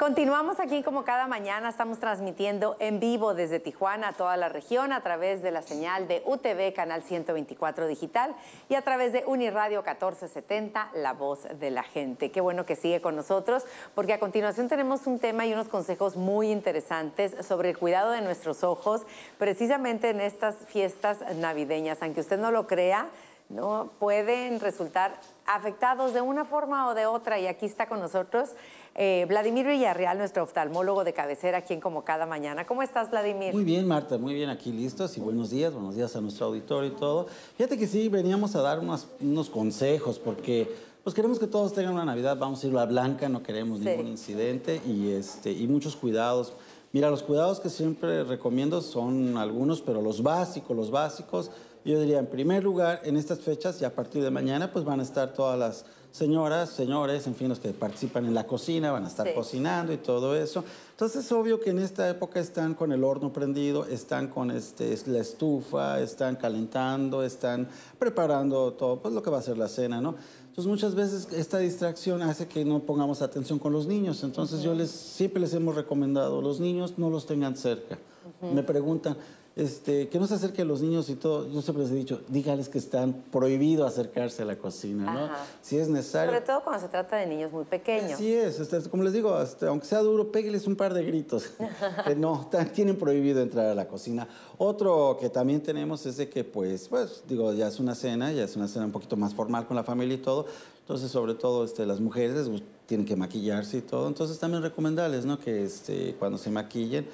Continuamos aquí como cada mañana, estamos transmitiendo en vivo desde Tijuana a toda la región a través de la señal de UTV Canal 124 Digital y a través de Uniradio 1470, La Voz de la Gente. Qué bueno que sigue con nosotros porque a continuación tenemos un tema y unos consejos muy interesantes sobre el cuidado de nuestros ojos precisamente en estas fiestas navideñas. Aunque usted no lo crea, ¿no? pueden resultar afectados de una forma o de otra. Y aquí está con nosotros eh, Vladimir Villarreal, nuestro oftalmólogo de cabecera, aquí como cada mañana. ¿Cómo estás, Vladimir? Muy bien, Marta, muy bien, aquí listos. Y buenos días, buenos días a nuestro auditorio y todo. Fíjate que sí, veníamos a dar unos consejos porque pues queremos que todos tengan una Navidad, vamos a ir a blanca, no queremos ningún incidente y, este, y muchos cuidados. Mira, los cuidados que siempre recomiendo son algunos, pero los básicos, los básicos yo diría, en primer lugar, en estas fechas y a partir de mañana, pues van a estar todas las señoras, señores, en fin, los que participan en la cocina, van a estar cocinando y todo eso. Entonces es obvio que en esta época están con el horno prendido, están con este, la estufa, están calentando, están preparando todo, pues lo que va a ser la cena, ¿no? Entonces muchas veces esta distracción hace que no pongamos atención con los niños. Entonces yo les, siempre les hemos recomendado, los niños no los tengan cerca me preguntan, este, que no se acerquen los niños y todo. Yo siempre les he dicho, dígales que están prohibido acercarse a la cocina, ¿no? Si es necesario. Sobre todo cuando se trata de niños muy pequeños. sí es, este, como les digo, este, aunque sea duro, pégueles un par de gritos. que eh, no, tienen prohibido entrar a la cocina. Otro que también tenemos es de que, pues, pues, digo, ya es una cena, ya es una cena un poquito más formal con la familia y todo. Entonces, sobre todo, este, las mujeres tienen que maquillarse y todo. Entonces, también recomendarles, ¿no? Que este, cuando se maquillen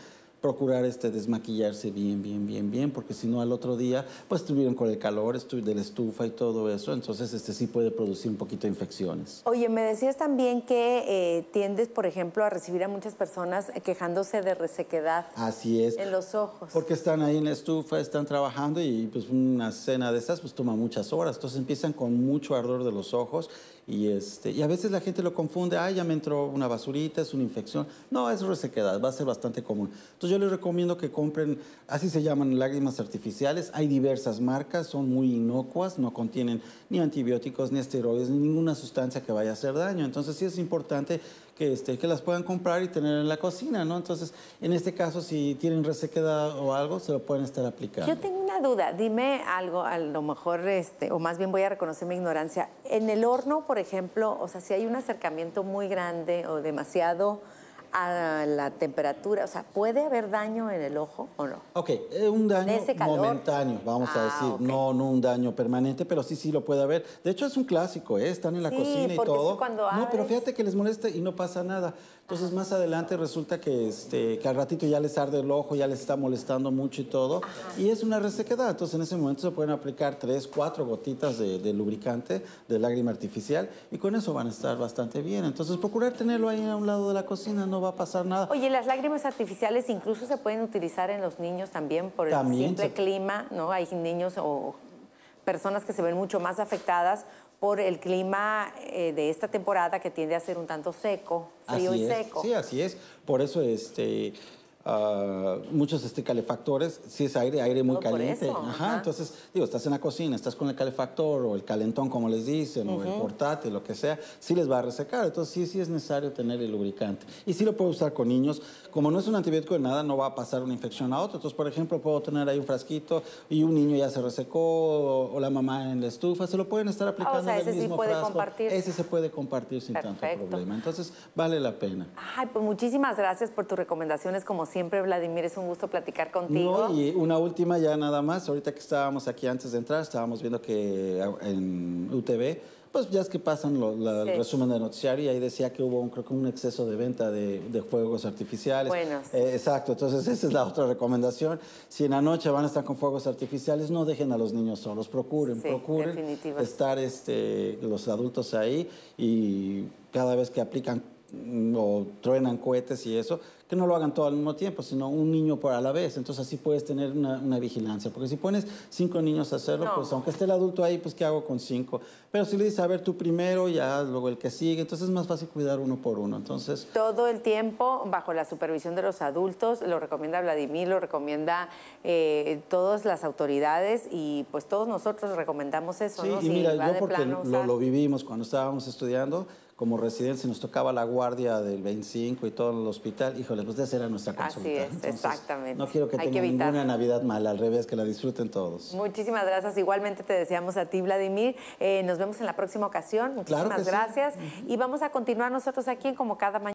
procurar este, desmaquillarse bien, bien, bien, bien, porque si no al otro día, pues estuvieron con el calor de la estufa y todo eso, entonces este, sí puede producir un poquito de infecciones. Oye, me decías también que eh, tiendes, por ejemplo, a recibir a muchas personas quejándose de resequedad. Así es. En los ojos. Porque están ahí en la estufa, están trabajando y pues una cena de esas pues toma muchas horas, entonces empiezan con mucho ardor de los ojos y, este, y a veces la gente lo confunde, Ay, ya me entró una basurita, es una infección. No, es resequedad, va a ser bastante común. Entonces, yo yo les recomiendo que compren, así se llaman lágrimas artificiales. Hay diversas marcas, son muy inocuas, no contienen ni antibióticos, ni esteroides, ni ninguna sustancia que vaya a hacer daño. Entonces sí es importante que, este, que las puedan comprar y tener en la cocina, ¿no? Entonces, en este caso, si tienen resequedad o algo, se lo pueden estar aplicando. Yo tengo una duda, dime algo, a lo mejor, este, o más bien voy a reconocer mi ignorancia. En el horno, por ejemplo, o sea, si hay un acercamiento muy grande o demasiado a la temperatura? O sea, ¿puede haber daño en el ojo o no? Ok, eh, un daño momentáneo, vamos a ah, decir. No, no un daño permanente, pero sí, sí lo puede haber. De hecho, es un clásico, ¿eh? Están en la cocina y todo. cuando No, pero fíjate que les molesta y no pasa nada. Entonces, ah. más adelante resulta que, este, que al ratito ya les arde el ojo, ya les está molestando mucho y todo. Y es una resequedad. Entonces, en ese momento se pueden aplicar tres, cuatro gotitas de, de lubricante, de lágrima artificial, y con eso van a estar bastante bien. Entonces, procurar tenerlo ahí a un lado de la cocina no va a pasar nada. Oye, las lágrimas artificiales incluso se pueden utilizar en los niños también por el simple clima, ¿no? Hay niños o personas que se ven mucho más afectadas por el clima eh, de esta temporada que tiende a ser un tanto seco, frío y seco. Sí, así es. Por eso este Ah, muchos este, calefactores, si es aire, aire muy caliente. ajá, Entonces, digo, estás en la cocina, estás con el calefactor o el calentón, como les dicen, o el portátil, lo que sea, sí les va a resecar. Entonces, sí, sí es necesario tener el lubricante. Y sí lo puedo usar con niños. Como no es un antibiótico de nada, no va a pasar una infección a otro. Entonces, por ejemplo, puedo tener ahí un frasquito y un niño ya se resecó o, la mamá en la estufa, se lo pueden estar aplicando. ese mismo puede compartir. Ese se puede compartir sin tanto problema. Entonces, vale la pena. Ay, pues muchísimas gracias por tus recomendaciones, como siempre siempre, Vladimir, es un gusto platicar contigo. No, y una última ya nada más. Ahorita que estábamos aquí antes de entrar, estábamos viendo que eh, en UTV, pues ya es que pasan el resumen del noticiario y ahí decía que hubo un, creo que un exceso de venta de, fuegos artificiales. Bueno. Eh, exacto, entonces esa es la otra recomendación. Si en la noche van a estar con fuegos artificiales, no dejen a los niños solos, procuren, procuren estar este, los adultos ahí y cada vez que aplican o truenan cohetes y eso, que no lo hagan todo al mismo tiempo, sino un niño por a la vez. Entonces así puedes tener una, vigilancia. Porque si pones cinco niños a hacerlo, pues aunque esté el adulto ahí, pues ¿qué hago con cinco? Pero si le dices, a ver, tú primero, ya luego el que sigue, entonces es más fácil cuidar uno por uno. Entonces... Todo el tiempo bajo la supervisión de los adultos, lo recomienda Vladimir, lo recomienda eh, todas las autoridades y pues todos nosotros recomendamos eso. Sí, y mira, yo porque lo, lo vivimos cuando estábamos estudiando como residencia, nos tocaba la guardia del 25 y todo el hospital, híjole, pues esa era nuestra consulta. Así es, exactamente. No quiero que tenga ninguna Navidad mala, al revés, que la disfruten todos. Muchísimas gracias. Igualmente te deseamos a ti, Vladimir. Eh, nos vemos en la próxima ocasión. Muchísimas gracias. Y vamos a continuar nosotros aquí en Como Cada Mañana.